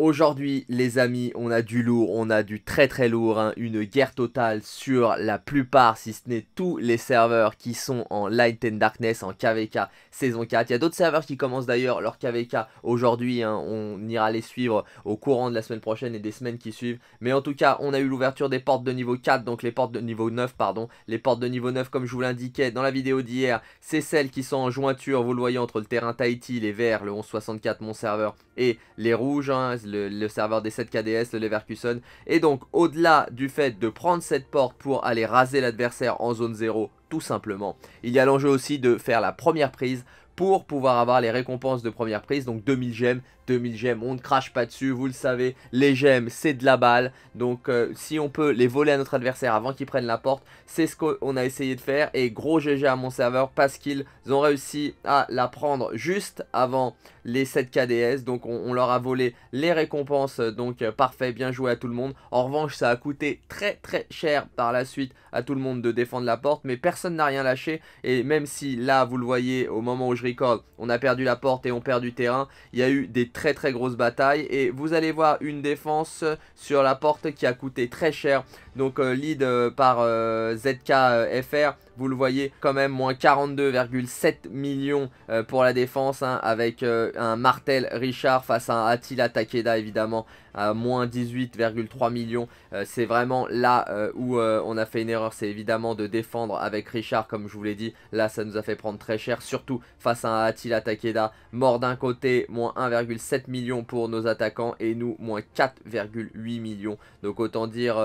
Aujourd'hui, les amis, on a du lourd, on a du très très lourd, hein. une guerre totale sur la plupart, si ce n'est tous les serveurs qui sont en Light and Darkness, en KVK saison 4. Il y a d'autres serveurs qui commencent d'ailleurs leur KVK aujourd'hui, hein. on ira les suivre au courant de la semaine prochaine et des semaines qui suivent. Mais en tout cas, on a eu l'ouverture des portes de niveau 4, donc les portes de niveau 9, pardon. Les portes de niveau 9, comme je vous l'indiquais dans la vidéo d'hier, c'est celles qui sont en jointure, vous le voyez, entre le terrain Tahiti, les verts, le 1164, mon serveur, et les rouges, hein le, serveur des 7 KDS, le Leverkusen. Et donc, au-delà du fait de prendre cette porte pour aller raser l'adversaire en zone 0, tout simplement, il y a l'enjeu aussi de faire la première prise pour pouvoir avoir les récompenses de première prise, donc 2000 gemmes, 2000 gemmes, on ne crache pas dessus, vous le savez, les gemmes c'est de la balle, donc euh, si on peut les voler à notre adversaire avant qu'il prenne la porte, c'est ce qu'on a essayé de faire, et gros GG à mon serveur parce qu'ils ont réussi à la prendre juste avant les 7 KDS, donc on, leur a volé les récompenses, donc euh, parfait, bien joué à tout le monde, en revanche ça a coûté très très cher par la suite à tout le monde de défendre la porte, mais personne n'a rien lâché, et même si là vous le voyez au moment où je recorde, on a perdu la porte et on perd du terrain, il y a eu des très très grosse bataille et vous allez voir une défense sur la porte qui a coûté très cher donc euh, lead euh, par euh, ZKFR, vous le voyez quand même moins 42,7 millions pour la défense hein, avec un Martel Richard face à un Attila Takeda évidemment à moins 18,3 millions c'est vraiment là où on a fait une erreur c'est évidemment de défendre avec Richard comme je vous l'ai dit là ça nous a fait prendre très cher surtout face à un Attila Takeda mort d'un côté moins 1,7 millions pour nos attaquants et nous moins 4,8 millions donc autant dire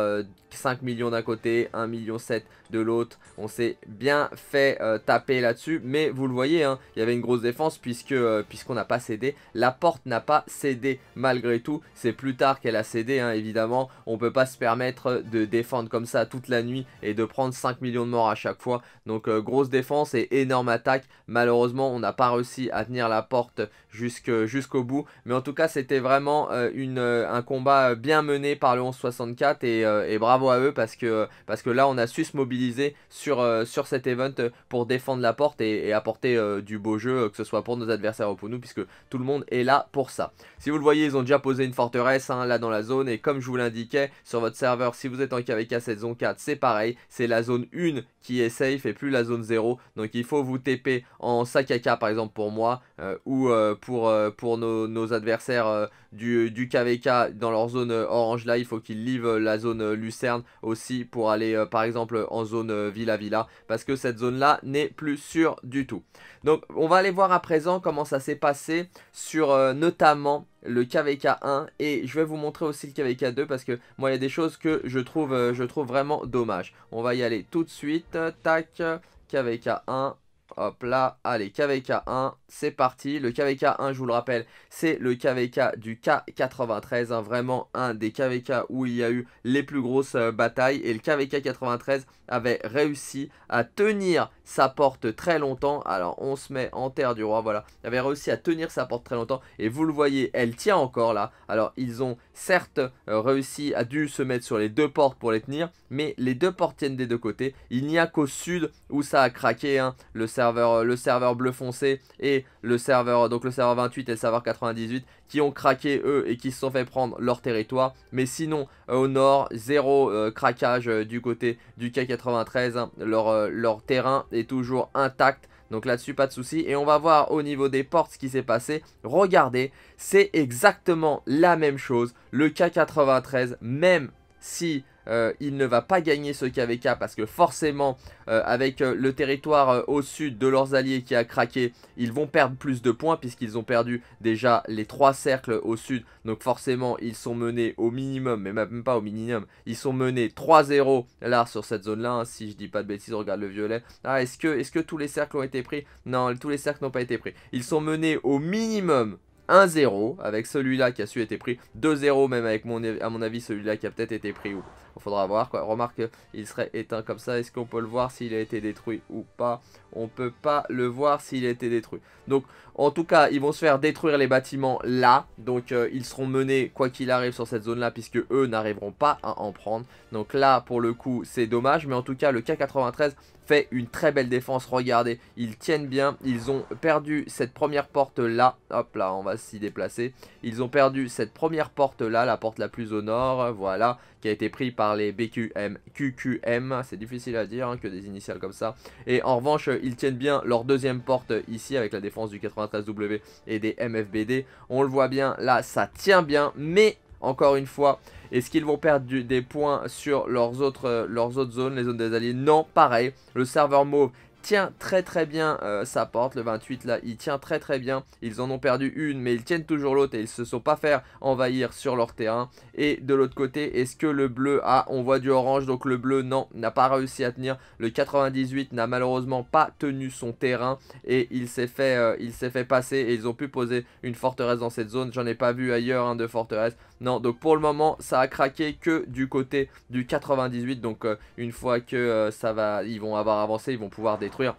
5 millions d'un côté, 1 million 7 de l'autre. On s'est bien fait euh, taper là-dessus. Mais vous le voyez, hein, il y avait une grosse défense puisque euh, puisqu'on n'a pas cédé. La porte n'a pas cédé malgré tout. C'est plus tard qu'elle a cédé, hein, évidemment. On ne peut pas se permettre de défendre comme ça toute la nuit et de prendre 5 millions de morts à chaque fois. Donc euh, grosse défense et énorme attaque. Malheureusement, on n'a pas réussi à tenir la porte jusqu'au bout. Mais en tout cas, c'était vraiment une, un combat bien mené par le 1164 et, et bravo à eux parce que, parce que là on a su se mobiliser sur, euh, sur cet event euh, pour défendre la porte et, apporter euh, du beau jeu, que ce soit pour nos adversaires ou pour nous, puisque tout le monde est là pour ça. Si vous le voyez, ils ont déjà posé une forteresse hein, là dans la zone et comme je vous l'indiquais, sur votre serveur, si vous êtes en KVK cette zone 4, c'est pareil, c'est la zone 1 qui est safe et plus la zone 0. Donc il faut vous TP en Sakaka par exemple pour moi ou pour, pour nos, adversaires du, du KVK dans leur zone orange là, il faut qu'ils livrent la zone Lucerne aussi pour aller euh, par exemple en zone villa-villa euh, parce que cette zone-là n'est plus sûre du tout. Donc on va aller voir à présent comment ça s'est passé sur euh, notamment le KVK 1 et je vais vous montrer aussi le KVK 2 parce que moi il y a des choses que je trouve, je trouve vraiment dommage. On va y aller tout de suite, tac, KVK 1, Hop là, allez, KVK1, c'est parti. Le KVK1, je vous le rappelle, c'est le KVK du K93, hein, vraiment un des KVK où il y a eu les plus grosses euh, batailles. Et le KVK93 avait réussi à tenir sa porte très longtemps. Alors, on se met en terre du roi, voilà. Il avait réussi à tenir sa porte très longtemps. Et vous le voyez, elle tient encore là. Alors, ils ont certes euh, réussi à dû se mettre sur les deux portes pour les tenir, mais les deux portes tiennent des deux côtés. Il n'y a qu'au sud où ça a craqué, hein, le euh, le serveur bleu foncé et le serveur, euh, donc le serveur 28 et le serveur 98 qui ont craqué eux et qui se sont fait prendre leur territoire. Mais sinon, euh, au nord, zéro craquage du côté du K93. Hein, leur, leur terrain est toujours intact. Donc là-dessus, pas de souci. Et on va voir au niveau des portes ce qui s'est passé. Regardez, c'est exactement la même chose. Le K93, même si euh, il ne va pas gagner ce KVK parce que forcément euh, avec euh, le territoire au sud de leurs alliés qui a craqué, ils vont perdre plus de points puisqu'ils ont perdu déjà les trois cercles au sud. Donc forcément ils sont menés au minimum, mais même pas au minimum, ils sont menés 3-0 là sur cette zone là, hein, si je dis pas de bêtises, regarde le violet. Ah est-ce que, est que tous les cercles ont été pris Non, tous les cercles n'ont pas été pris. Ils sont menés au minimum 1-0 avec celui-là qui a su être pris, 2-0 même avec mon, à mon avis celui-là qui a peut-être été pris ou faudra voir quoi. Remarque, il serait éteint comme ça. Est-ce qu'on peut le voir s'il a été détruit ou pas On peut pas le voir s'il a été détruit. Donc, en tout cas, ils vont se faire détruire les bâtiments là. Donc, euh, ils seront menés, quoi qu'il arrive, sur cette zone-là, puisque eux n'arriveront pas à en prendre. Donc là, pour le coup, c'est dommage. Mais en tout cas, le K-93 fait une très belle défense. Regardez, ils tiennent bien. Ils ont perdu cette première porte-là. Hop là, on va s'y déplacer. Ils ont perdu cette première porte-là, la porte la plus au nord. Voilà qui a été pris par les BQM, QQM, c'est difficile à dire hein, que des initiales comme ça. Et en revanche, euh, ils tiennent bien leur deuxième porte ici avec la défense du 93W et des MFBD. On le voit bien, là ça tient bien, mais encore une fois, est-ce qu'ils vont perdre des points sur leurs autres, euh, leurs autres zones, les zones des alliés Non, pareil, le serveur mauve tient très très bien euh, sa porte. Le 28 là, il tient très très bien. Ils en ont perdu une, mais ils tiennent toujours l'autre et ils se sont pas fait envahir sur leur terrain. Et de l'autre côté, est-ce que le bleu, a, on voit du orange, donc le bleu non, n'a pas réussi à tenir. Le 98 n'a malheureusement pas tenu son terrain et il s'est fait, euh, il s'est fait passer et ils ont pu poser une forteresse dans cette zone. J'en ai pas vu ailleurs un hein, de forteresse. Non, donc pour le moment, ça a craqué que du côté du 98. Donc euh, une fois que euh, ça va, ils vont avoir avancé, ils vont pouvoir détruire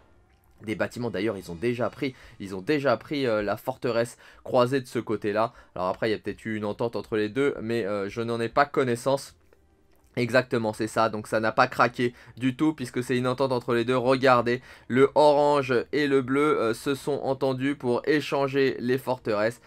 des bâtiments d'ailleurs ils ont déjà pris ils ont déjà pris euh, la forteresse croisée de ce côté là alors après il y a peut-être eu une entente entre les deux mais je n'en ai pas connaissance Exactement, c'est ça. Donc ça n'a pas craqué du tout puisque c'est une entente entre les deux. Regardez, le orange et le bleu se sont entendus pour échanger les forteresses.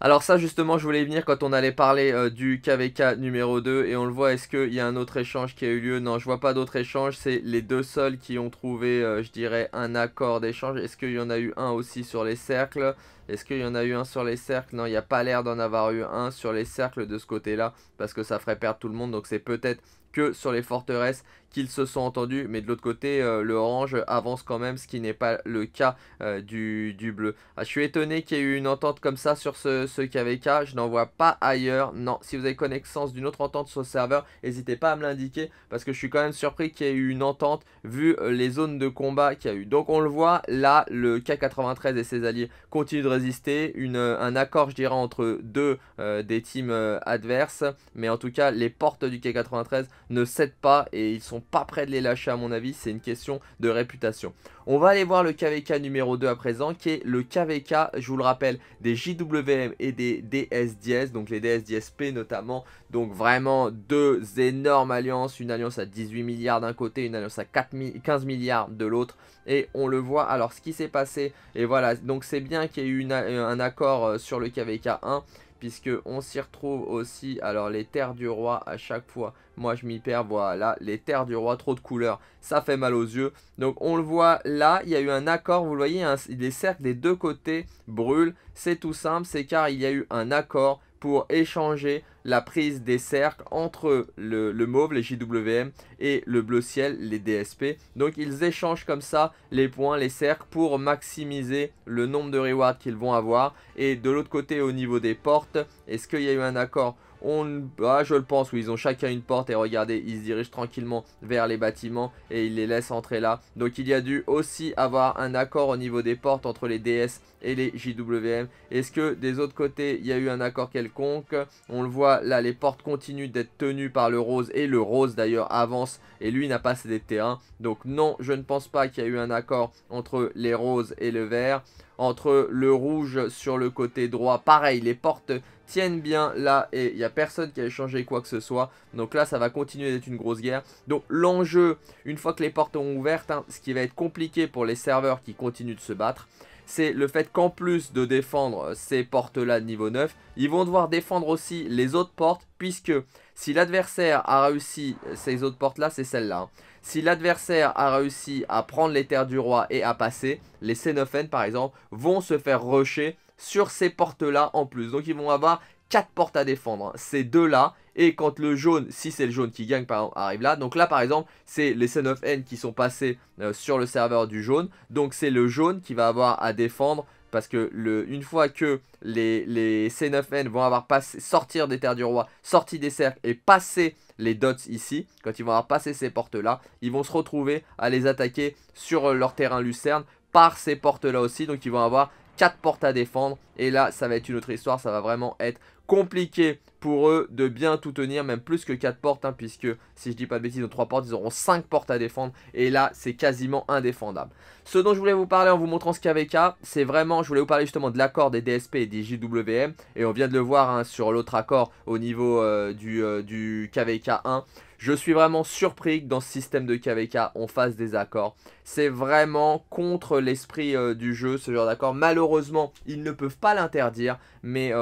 Alors ça justement je voulais venir quand on allait parler euh, du KVK numéro 2 et on le voit est-ce qu'il y a un autre échange qui a eu lieu Non je vois pas d'autre échange c'est les deux seuls qui ont trouvé euh, je dirais un accord d'échange Est-ce qu'il y en a eu un aussi sur les cercles Est-ce qu'il y en a eu un sur les cercles Non il n'y a pas l'air d'en avoir eu un sur les cercles de ce côté là parce que ça ferait perdre tout le monde donc c'est peut-être que sur les forteresses qu'ils se sont entendus, mais de l'autre côté, euh, le orange avance quand même, ce qui n'est pas le cas euh, du, du, bleu. Ah, je suis étonné qu'il y ait eu une entente comme ça sur ce, ce KVK, je n'en vois pas ailleurs. Non, si vous avez connaissance d'une autre entente sur le serveur, n'hésitez pas à me l'indiquer, parce que je suis quand même surpris qu'il y ait eu une entente, vu euh, les zones de combat qu'il y a eu. Donc on le voit, là, le K93 et ses alliés continuent de résister, une, un accord, je dirais, entre deux des teams adverses, mais en tout cas, les portes du K93 ne cèdent pas et ils sont pas près de les lâcher à mon avis, c'est une question de réputation. On va aller voir le KVK numéro 2 à présent, qui est le KVK, je vous le rappelle, des JWM et des DSDS, donc les DSDSP notamment. Donc vraiment deux énormes alliances, une alliance à 18 milliards d'un côté, une alliance à 15 milliards de l'autre. Et on le voit, alors ce qui s'est passé, et voilà, donc c'est bien qu'il y ait eu un accord euh, sur le KVK 1, puisque on s'y retrouve aussi, alors les terres du roi à chaque fois, moi je m'y perds, voilà, les terres du roi, trop de couleurs, ça fait mal aux yeux, donc on le voit là, il y a eu un accord, vous voyez, hein, il les cercles des deux côtés brûlent, c'est tout simple, c'est car il y a eu un accord pour échanger la prise des cercles entre le, le, mauve, les JWM, et le bleu ciel, les DSP. Donc ils échangent comme ça les points, les cercles pour maximiser le nombre de rewards qu'ils vont avoir. Et de l'autre côté, au niveau des portes, est-ce qu'il y a eu un accord ah, je le pense, où ils ont chacun une porte et regardez, ils se dirigent tranquillement vers les bâtiments et ils les laissent entrer là. Donc il y a dû aussi avoir un accord au niveau des portes entre les DS et les JWM. Est-ce que des autres côtés, il y a eu un accord quelconque On le voit là, les portes continuent d'être tenues par le rose et le rose d'ailleurs avance et lui n'a pas cédé de terrain. Donc non, je ne pense pas qu'il y a eu un accord entre les roses et le vert entre le rouge sur le côté droit. Pareil, les portes tiennent bien là et il n'y a personne qui a échangé quoi que ce soit. Donc là, ça va continuer d'être une grosse guerre. Donc l'enjeu, une fois que les portes ont ouvertes, hein, ce qui va être compliqué pour les serveurs qui continuent de se battre, c'est le fait qu'en plus de défendre euh, ces portes-là de niveau 9, ils vont devoir défendre aussi les autres portes, puisque si l'adversaire a réussi euh, ces autres portes-là, c'est celle-là. Hein. Si l'adversaire a réussi à prendre les terres du roi et à passer, les c par exemple vont se faire rusher sur ces portes-là en plus. Donc ils vont avoir 4 portes à défendre. Hein. Ces deux-là, et quand le jaune, si c'est le jaune qui gagne, par arrive là. Donc là, par exemple, c'est les C9N qui sont passés euh, sur le serveur du jaune. Donc c'est le jaune qui va avoir à défendre parce que le, une fois que les, C9N vont avoir passé, sortir des terres du roi, sorti des cercles et passer les dots ici, quand ils vont avoir passé ces portes-là, ils vont se retrouver à les attaquer sur leur terrain lucerne par ces portes-là aussi. Donc ils vont avoir 4 portes à défendre. Et là, ça va être une autre histoire, ça va vraiment être compliqué pour eux de bien tout tenir, même plus que 4 portes, hein, puisque si je dis pas de bêtises, dans 3 portes, ils auront 5 portes à défendre, et là, c'est quasiment indéfendable. Ce dont je voulais vous parler en vous montrant ce KVK, c'est vraiment, je voulais vous parler justement de l'accord des DSP et des JWM, et on vient de le voir hein, sur l'autre accord au niveau euh, du, euh, du KVK 1, je suis vraiment surpris que dans ce système de KVK, on fasse des accords. C'est vraiment contre l'esprit euh, du jeu, ce genre d'accord. Malheureusement, ils ne peuvent pas l'interdire, mais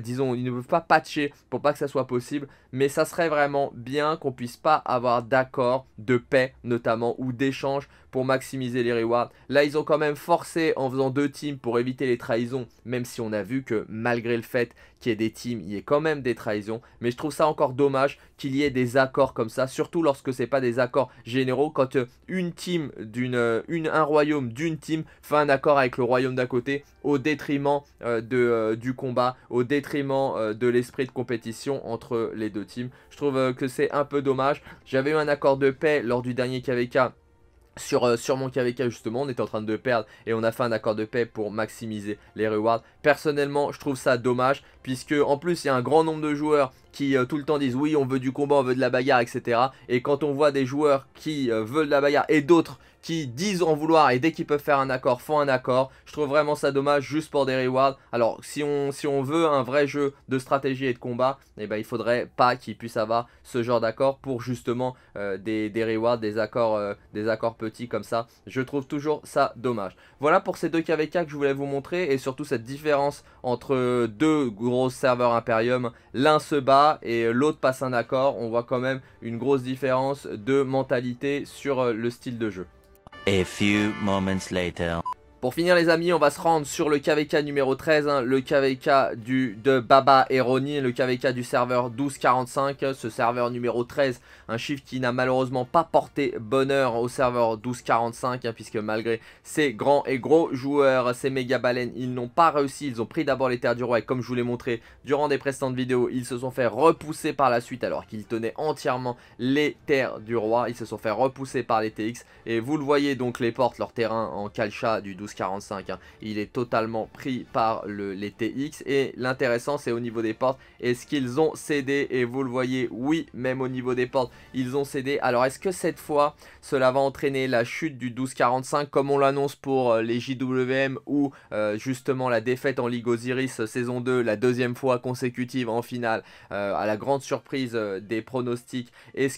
disons, ils ne peuvent pas patcher pour pas que ça soit possible. Mais ça serait vraiment bien qu'on puisse pas avoir d'accord de paix notamment ou d'échange pour maximiser les rewards. Là, ils ont quand même forcé en faisant deux teams pour éviter les trahisons, même si on a vu que malgré le fait qu'il y ait des teams, il y ait quand même des trahisons. Mais je trouve ça encore dommage qu'il y ait des accords comme ça, surtout lorsque ce n'est pas des accords généraux. Quand euh, une team, d'une, euh, une, un royaume d'une team fait un accord avec le royaume d'à côté au détriment euh, de, du combat, au détriment de l'esprit de compétition entre les deux teams. Je trouve que c'est un peu dommage. J'avais eu un accord de paix lors du dernier KVK euh, sur, mon KVK justement, on était en train de perdre et on a fait un accord de paix pour maximiser les rewards. Personnellement, je trouve ça dommage puisque en plus il y a un grand nombre de joueurs qui euh, tout le temps disent oui on veut du combat, on veut de la bagarre, etc. Et quand on voit des joueurs qui euh, veulent de la bagarre et d'autres qui disent en vouloir et dès qu'ils peuvent faire un accord, font un accord. Je trouve vraiment ça dommage juste pour des rewards. Alors si on, si on veut un vrai jeu de stratégie et de combat, eh ben, il faudrait pas qu'ils puissent avoir ce genre d'accord pour justement euh, des, rewards, des accords, euh, des accords petits comme ça. Je trouve toujours ça dommage. Voilà pour ces deux KVK que je voulais vous montrer et surtout cette différence entre deux gros serveurs Imperium. L'un se bat et l'autre passe un accord. On voit quand même une grosse différence de mentalité sur euh, le style de jeu. A few moments later Pour finir les amis, on va se rendre sur le KVK numéro 13, hein, le KVK du, de Baba et Ronnie, le KVK du serveur 1245, ce serveur numéro 13, un chiffre qui n'a malheureusement pas porté bonheur au serveur 1245, hein, puisque malgré ces grands et gros joueurs, ces méga baleines, ils n'ont pas réussi, ils ont pris d'abord les terres du roi et comme je vous l'ai montré durant des précédentes vidéos, ils se sont fait repousser par la suite alors qu'ils tenaient entièrement les terres du roi, ils se sont fait repousser par les TX et vous le voyez donc les portes, leur terrain en calcha du 1245. 45. Hein. Il est totalement pris par les TX. Et l'intéressant, c'est au niveau des portes. Est-ce qu'ils ont cédé Et vous le voyez, oui, même au niveau des portes, ils ont cédé. Alors, est-ce que cette fois, cela va entraîner la chute du 1245, comme on l'annonce pour euh, les JWM ou euh, justement la défaite en Ligue Osiris euh, saison 2, la deuxième fois consécutive en finale, à la grande surprise des pronostics,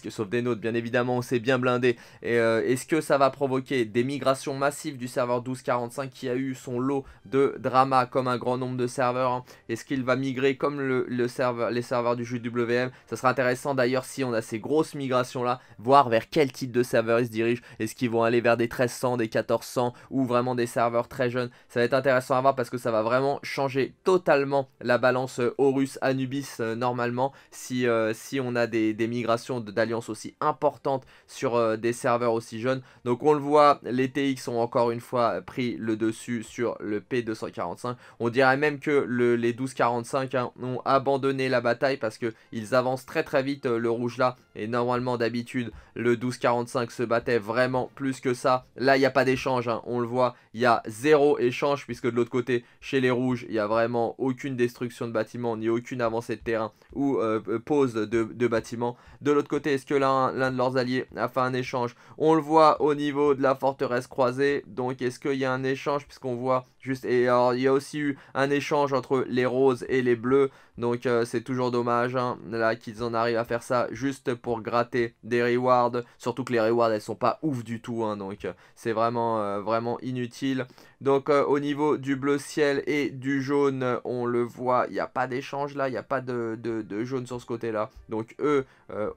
sauf des nôtres, bien évidemment, on s'est bien blindé. Est-ce que ça va provoquer des migrations massives du serveur 1245 qui a eu son lot de drama comme un grand nombre de serveurs. Hein, est-ce qu'il va migrer comme les serveurs du jeu WM Ça sera intéressant d'ailleurs si on a ces grosses migrations là, voir vers quel type de serveur ils se dirigent. Est-ce qu'ils vont aller vers des 1300, des 1400 ou vraiment des serveurs très jeunes Ça va être intéressant à voir parce que ça va vraiment changer totalement la balance euh, Horus Anubis euh, normalement euh, si, on a des, migrations d'alliance aussi importantes sur des serveurs aussi jeunes. Donc on le voit, les TX ont encore une fois pris le dessus sur le P245. On dirait même que les 1245 hein, ont abandonné la bataille parce qu'ils avancent très très vite euh, le rouge là. Et normalement d'habitude le 1245 se battait vraiment plus que ça. Là il n'y a pas d'échange, hein. on le voit, il y a zéro échange puisque de l'autre côté chez les rouges il n'y a vraiment aucune destruction de bâtiment ni aucune avancée de terrain ou euh, euh, pose de, bâtiments. bâtiment. De l'autre côté est-ce que l'un de leurs alliés a fait un échange On le voit au niveau de la forteresse croisée. Donc est-ce qu'il y a un échange puisqu'on voit juste et alors, il y a aussi eu un échange entre les roses et les bleus donc euh, c'est toujours dommage hein, là qu'ils en arrivent à faire ça juste pour gratter des rewards. Surtout que les rewards elles sont pas ouf du tout. Hein, donc euh, c'est vraiment, euh, vraiment inutile. Donc au niveau du bleu ciel et du jaune, on le voit, il n'y a pas d'échange là, il n'y a pas de, de, jaune sur ce côté là. Donc eux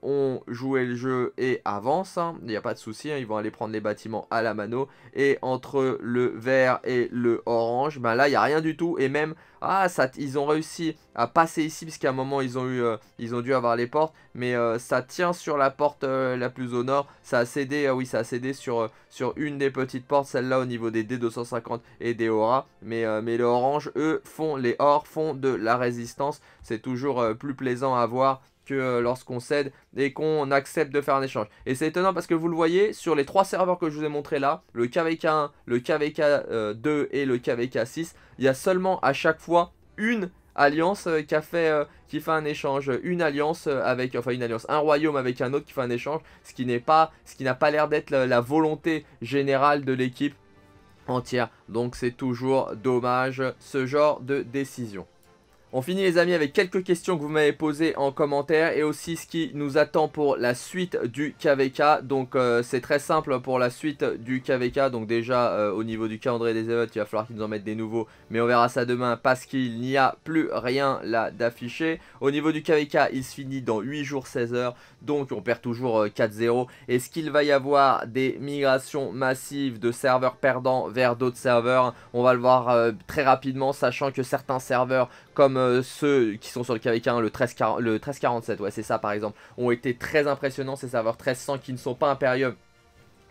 ont joué le jeu et avancent. Hein, il n'y a pas de souci, ils vont aller prendre les bâtiments à la mano. Et entre le vert et le orange, ben là il n'y a rien du tout. Et même ah ça, ils ont réussi à passer ici puisqu'à un moment ils ont eu, euh, ils ont dû avoir les portes, mais euh, ça tient sur la porte euh, la plus au nord, ça a cédé, oui ça cédé sur, sur une des petites portes, celle-là au niveau des D250 et des Aura, mais, mais les oranges eux font, les hors, font de la résistance, c'est toujours plus plaisant à voir que euh, lorsqu'on cède et qu'on accepte de faire un échange. Et c'est étonnant parce que vous le voyez, sur les trois serveurs que je vous ai montré là, le KVK1, le KVK2 euh, et le KVK6, il y a seulement à chaque fois une alliance euh, qui, fait, qui fait un échange, une alliance avec, enfin une alliance, un royaume avec un autre qui fait un échange, ce qui n'est pas, ce qui n'a pas l'air d'être la, volonté générale de l'équipe entière. Donc c'est toujours dommage ce genre de décision. On finit les amis avec quelques questions que vous m'avez posées en commentaire et aussi ce qui nous attend pour la suite du KVK. Donc euh, c'est très simple pour la suite du KVK. Donc déjà euh, au niveau du calendrier des émeutes il va falloir qu'ils nous en mettent des nouveaux. Mais on verra ça demain parce qu'il n'y a plus rien là d'affiché. Au niveau du KVK il se finit dans 8 jours 16 heures. Donc on perd toujours 4-0. Euh, Est-ce qu'il va y avoir des migrations massives de serveurs perdants vers d'autres serveurs On va le voir très rapidement sachant que certains serveurs comme euh, ceux qui sont sur le kvk le, 13, 1347, ouais, c'est ça par exemple, ont été très impressionnants, ces serveurs 1300 qui ne sont pas Imperium,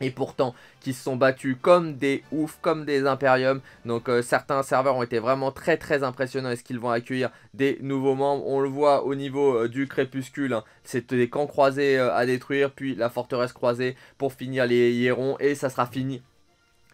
et pourtant qui se sont battus comme des oufs, comme des impériums. Donc euh, certains serveurs ont été vraiment très très impressionnants. Est-ce qu'ils vont accueillir des nouveaux membres On le voit au niveau euh, du crépuscule. Hein. c'est des camps croisés à détruire, puis la forteresse croisée pour finir les hierons. Et ça sera fini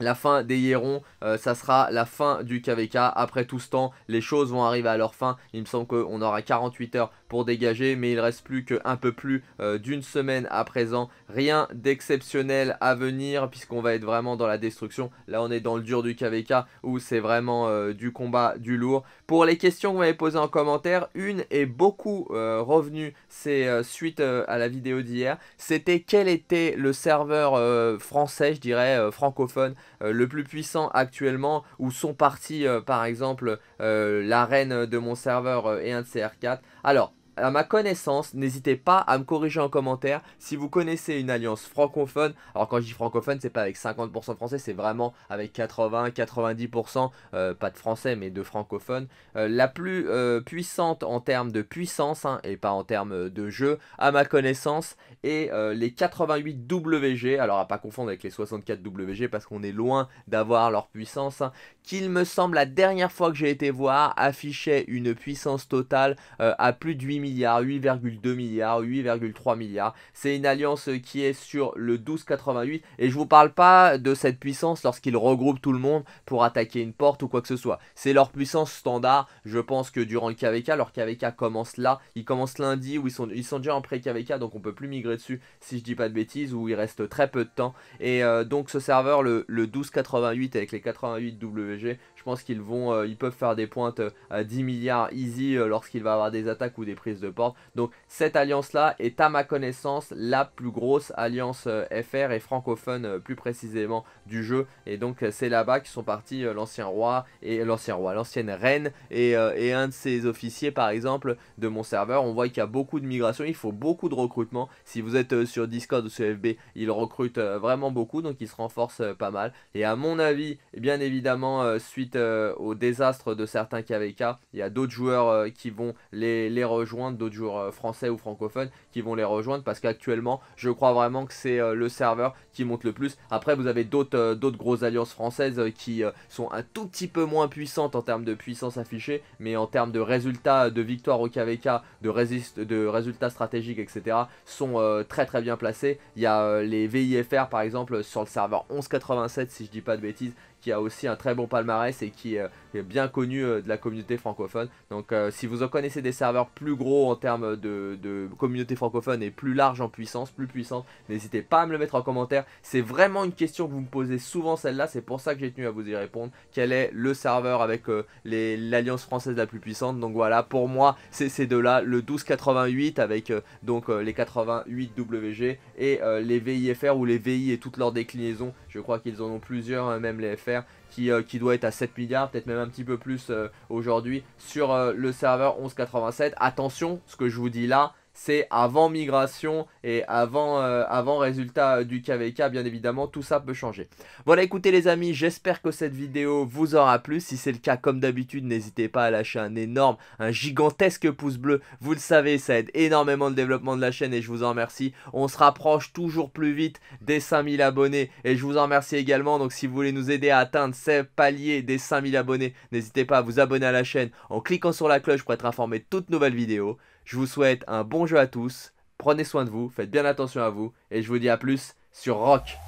la fin des Hierons, euh, ça sera la fin du KVK. Après tout ce temps, les choses vont arriver à leur fin. Il me semble qu'on aura 48 heures pour dégager, mais il reste plus qu'un peu plus euh, d'une semaine à présent. Rien d'exceptionnel à venir, puisqu'on va être vraiment dans la destruction. Là, on est dans le dur du KVK, où c'est vraiment euh, du combat, du lourd. Pour les questions que vous m'avez posées en commentaire, une est beaucoup euh, revenue, c'est euh, suite euh, à la vidéo d'hier, c'était quel était le serveur français, je dirais, francophone, le plus puissant actuellement, où sont partis par exemple la reine de mon serveur et un de CR4. Alors, à ma connaissance, n'hésitez pas à me corriger en commentaire si vous connaissez une alliance francophone. Alors quand je dis francophone, c'est pas avec 50% français, c'est vraiment avec 80-90%, euh, pas de français mais de francophones. Euh, la plus euh, puissante en termes de puissance hein, et pas en termes de jeu, à ma connaissance, est les 88 WG. Alors à pas confondre avec les 64 WG parce qu'on est loin d'avoir leur puissance. Hein. Qu'il me semble la dernière fois que j'ai été voir affichait une puissance totale à plus de 8000 8,2 milliards, 8,3 milliards. C'est une alliance euh, qui est sur le 12,88 et je vous parle pas de cette puissance lorsqu'ils regroupent tout le monde pour attaquer une porte ou quoi que ce soit. C'est leur puissance standard, je pense que durant le KVK, leur KVK commence là, ils commencent lundi où ils sont, ils sont déjà en pré-KVK donc on peut plus migrer dessus si je dis pas de bêtises, où il reste très peu de temps. Et euh, donc ce serveur, le, le 12,88 avec les 88 WG, qu'ils vont, euh, ils peuvent faire des pointes euh, à 10 milliards easy euh, lorsqu'il va avoir des attaques ou des prises de porte. Donc cette alliance-là est à ma connaissance la plus grosse alliance FR et francophone plus précisément du jeu. Et donc c'est là-bas qu'ils sont partis l'ancien roi et l'ancien roi, l'ancienne reine et, et, un de ses officiers par exemple de mon serveur. On voit qu'il y a beaucoup de migration, il faut beaucoup de recrutement. Si vous êtes sur Discord ou sur FB, ils recrutent vraiment beaucoup, donc il se renforce pas mal. Et à mon avis, bien évidemment, suite euh, au désastre de certains KVK. Il y a d'autres joueurs euh, qui vont les, rejoindre, d'autres joueurs euh, français ou francophones qui vont les rejoindre parce qu'actuellement, je crois vraiment que c'est le serveur qui monte le plus. Après, vous avez d'autres grosses alliances françaises qui sont un tout petit peu moins puissantes en termes de puissance affichée, mais en termes de résultats de victoire au KVK, de, de résultats stratégiques, etc., sont très très bien placés. Il y a les VIFR par exemple sur le serveur 1187, si je dis pas de bêtises, qui a aussi un très bon palmarès et qui euh, euh, bien connu euh, de la communauté francophone. Donc euh, si vous en connaissez des serveurs plus gros en termes de, communauté francophone et plus large en puissance, plus puissante, n'hésitez pas à me le mettre en commentaire. C'est vraiment une question que vous me posez souvent celle-là, c'est pour ça que j'ai tenu à vous y répondre. Quel est le serveur avec l'alliance française la plus puissante Donc voilà, pour moi, c'est ces deux-là, le 1288 avec donc les 88 WG et les VIFR ou les VI et toutes leurs déclinaisons. Je crois qu'ils en ont plusieurs, hein, même les FR qui, euh, qui, doit être à 7 milliards, peut-être même un petit peu plus euh, aujourd'hui, sur euh, le serveur 1187. Attention, ce que je vous dis là, c'est avant migration et avant, euh, avant résultat euh, du KVK, bien évidemment, tout ça peut changer. Voilà, écoutez les amis, j'espère que cette vidéo vous aura plu. Si c'est le cas, comme d'habitude, n'hésitez pas à lâcher un énorme, un gigantesque pouce bleu. Vous le savez, ça aide énormément le développement de la chaîne et je vous en remercie. On se rapproche toujours plus vite des 5000 abonnés et je vous en remercie également. Donc si vous voulez nous aider à atteindre ces paliers des 5000 abonnés, n'hésitez pas à vous abonner à la chaîne en cliquant sur la cloche pour être informé de toutes nouvelles vidéos. Je vous souhaite un bon jeu à tous. Prenez soin de vous, faites bien attention à vous. Et je vous dis à plus sur Rock.